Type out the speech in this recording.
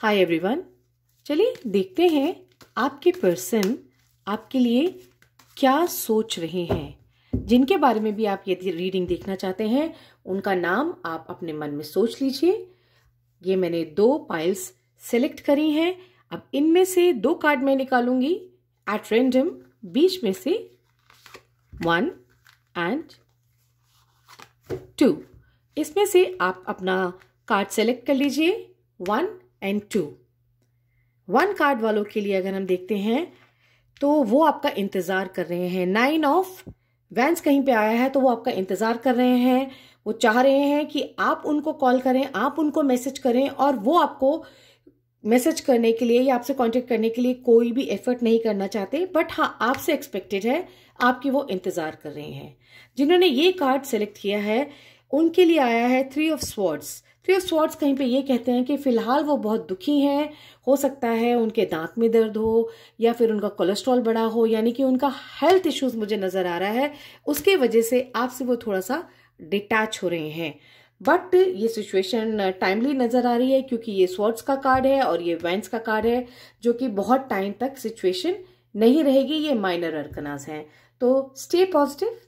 hi everyone चलिए देखते हैं आपके पर्सन आपके लिए क्या सोच रहे हैं जिनके बारे में भी आप यदि रीडिंग देखना चाहते हैं उनका नाम आप अपने मन में सोच लीजिए ये मैंने दो पाइल्स सेलेक्ट करी हैं अब इनमें से दो कार्ड मैं निकालूंगी एट रेंडम बीच में से वन एंड टू इसमें से आप अपना कार्ड सेलेक्ट कर लीजिए one and two one card वालों के लिए अगर हम देखते हैं तो वो आपका इंतज़ार कर रहे हैं नाइन ऑफ वैंस कहीं पे आया है तो वो आपका इंतज़ार कर रहे हैं वो चाह रहे हैं कि आप उनको कॉल करें आप उनको मैसेज करें और वो आपको मैसेज करने के लिए या आपसे कांटेक्ट करने के लिए कोई भी एफर्ट नहीं करना चाहते बट हाँ आपसे एक्सपेक्टेड है आपकी वो इंतज़ार कर रहे हैं जिन्होंने ये कार्ड सेलेक्ट किया है उनके लिए आया है three of swords three of swords कहीं पे ये कहते हैं कि फिलहाल वो बहुत दुखी हैं हो सकता है उनके दांत में दर्द हो या फिर उनका कोलेस्ट्रॉल बड़ा हो यानी कि उनका हेल्थ इश्यूज मुझे नज़र आ रहा है उसके वजह से आपसे वो थोड़ा सा डिटैच हो रहे हैं बट ये सिचुएशन टाइमली नज़र आ रही है क्योंकि ये स्वॉर्ड्स का कार्ड है और ये वैंस का कार्ड है जो कि बहुत टाइम तक सिचुएशन नहीं रहेगी ये माइनर अर्कनाज हैं तो स्टे पॉजिटिव